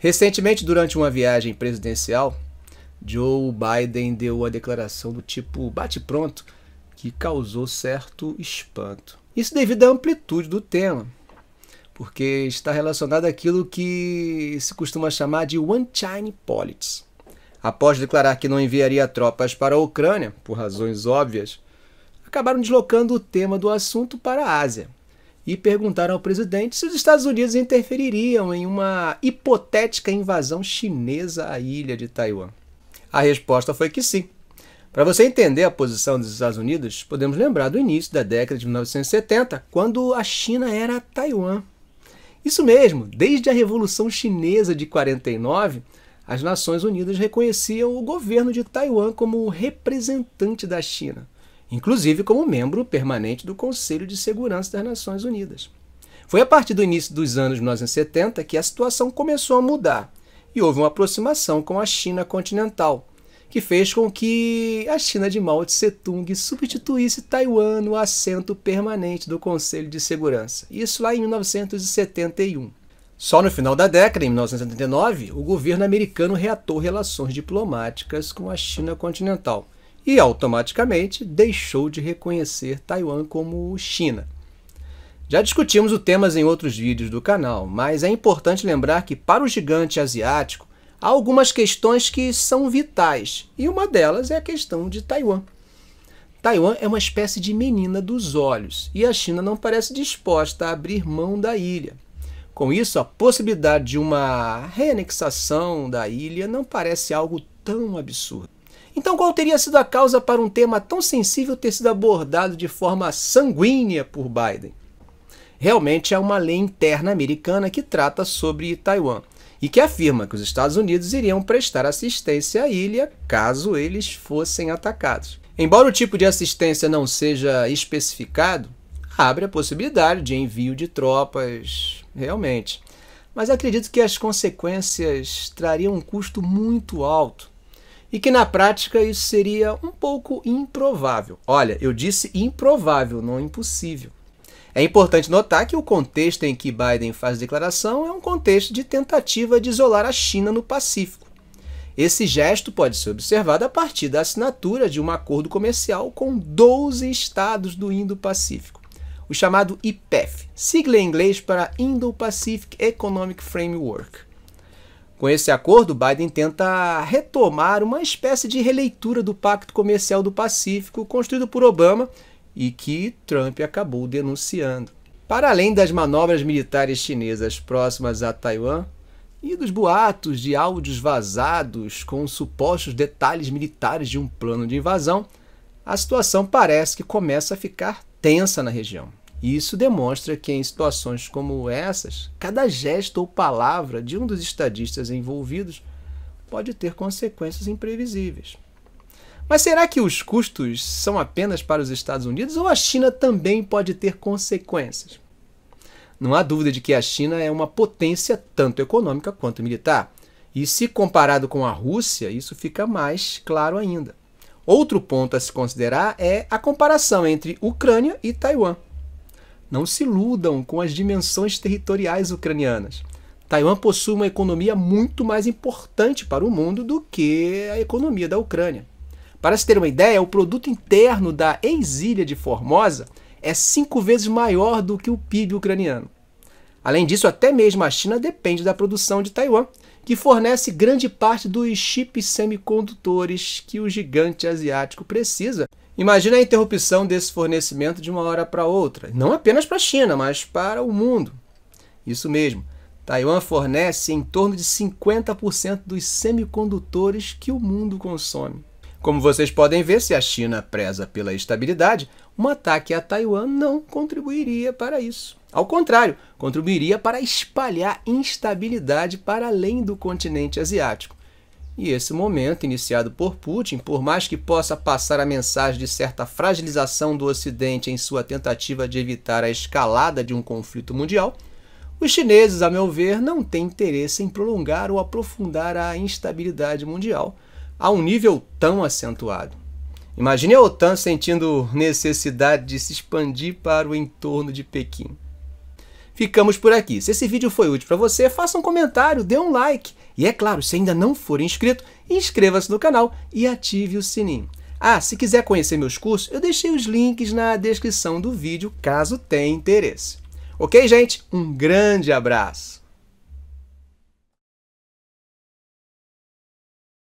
Recentemente, durante uma viagem presidencial, Joe Biden deu a declaração do tipo bate-pronto que causou certo espanto. Isso devido à amplitude do tema, porque está relacionado àquilo que se costuma chamar de One China Politics. Após declarar que não enviaria tropas para a Ucrânia, por razões óbvias, acabaram deslocando o tema do assunto para a Ásia e perguntaram ao presidente se os Estados Unidos interfeririam em uma hipotética invasão chinesa à ilha de Taiwan. A resposta foi que sim. Para você entender a posição dos Estados Unidos, podemos lembrar do início da década de 1970, quando a China era Taiwan. Isso mesmo, desde a Revolução Chinesa de 49, as Nações Unidas reconheciam o governo de Taiwan como representante da China inclusive como membro permanente do Conselho de Segurança das Nações Unidas. Foi a partir do início dos anos 1970 que a situação começou a mudar e houve uma aproximação com a China continental, que fez com que a China de Mao Tse-tung substituísse Taiwan no assento permanente do Conselho de Segurança, isso lá em 1971. Só no final da década, em 1979, o governo americano reatou relações diplomáticas com a China continental e automaticamente deixou de reconhecer Taiwan como China. Já discutimos o tema em outros vídeos do canal, mas é importante lembrar que para o gigante asiático há algumas questões que são vitais, e uma delas é a questão de Taiwan. Taiwan é uma espécie de menina dos olhos, e a China não parece disposta a abrir mão da ilha. Com isso, a possibilidade de uma reanexação da ilha não parece algo tão absurdo. Então, qual teria sido a causa para um tema tão sensível ter sido abordado de forma sanguínea por Biden? Realmente há uma lei interna americana que trata sobre Taiwan e que afirma que os Estados Unidos iriam prestar assistência à ilha caso eles fossem atacados. Embora o tipo de assistência não seja especificado, abre a possibilidade de envio de tropas, realmente. Mas acredito que as consequências trariam um custo muito alto e que na prática isso seria um pouco improvável. Olha, eu disse improvável, não impossível. É importante notar que o contexto em que Biden faz a declaração é um contexto de tentativa de isolar a China no Pacífico. Esse gesto pode ser observado a partir da assinatura de um acordo comercial com 12 estados do Indo-Pacífico, o chamado IPEF, sigla em inglês para Indo-Pacific Economic Framework. Com esse acordo, Biden tenta retomar uma espécie de releitura do Pacto Comercial do Pacífico construído por Obama e que Trump acabou denunciando. Para além das manobras militares chinesas próximas a Taiwan e dos boatos de áudios vazados com supostos detalhes militares de um plano de invasão, a situação parece que começa a ficar tensa na região. E isso demonstra que, em situações como essas, cada gesto ou palavra de um dos estadistas envolvidos pode ter consequências imprevisíveis. Mas será que os custos são apenas para os Estados Unidos ou a China também pode ter consequências? Não há dúvida de que a China é uma potência tanto econômica quanto militar. E se comparado com a Rússia, isso fica mais claro ainda. Outro ponto a se considerar é a comparação entre Ucrânia e Taiwan. Não se iludam com as dimensões territoriais ucranianas. Taiwan possui uma economia muito mais importante para o mundo do que a economia da Ucrânia. Para se ter uma ideia, o produto interno da ex-ilha de Formosa é cinco vezes maior do que o PIB ucraniano. Além disso, até mesmo a China depende da produção de Taiwan, que fornece grande parte dos chips semicondutores que o gigante asiático precisa Imagina a interrupção desse fornecimento de uma hora para outra, não apenas para a China, mas para o mundo. Isso mesmo. Taiwan fornece em torno de 50% dos semicondutores que o mundo consome. Como vocês podem ver, se a China preza pela estabilidade, um ataque a Taiwan não contribuiria para isso. Ao contrário, contribuiria para espalhar instabilidade para além do continente asiático. E esse momento, iniciado por Putin, por mais que possa passar a mensagem de certa fragilização do Ocidente em sua tentativa de evitar a escalada de um conflito mundial, os chineses, a meu ver, não têm interesse em prolongar ou aprofundar a instabilidade mundial a um nível tão acentuado. Imagine a OTAN sentindo necessidade de se expandir para o entorno de Pequim. Ficamos por aqui. Se esse vídeo foi útil para você, faça um comentário, dê um like. E é claro, se ainda não for inscrito, inscreva-se no canal e ative o sininho. Ah, se quiser conhecer meus cursos, eu deixei os links na descrição do vídeo, caso tenha interesse. Ok, gente? Um grande abraço!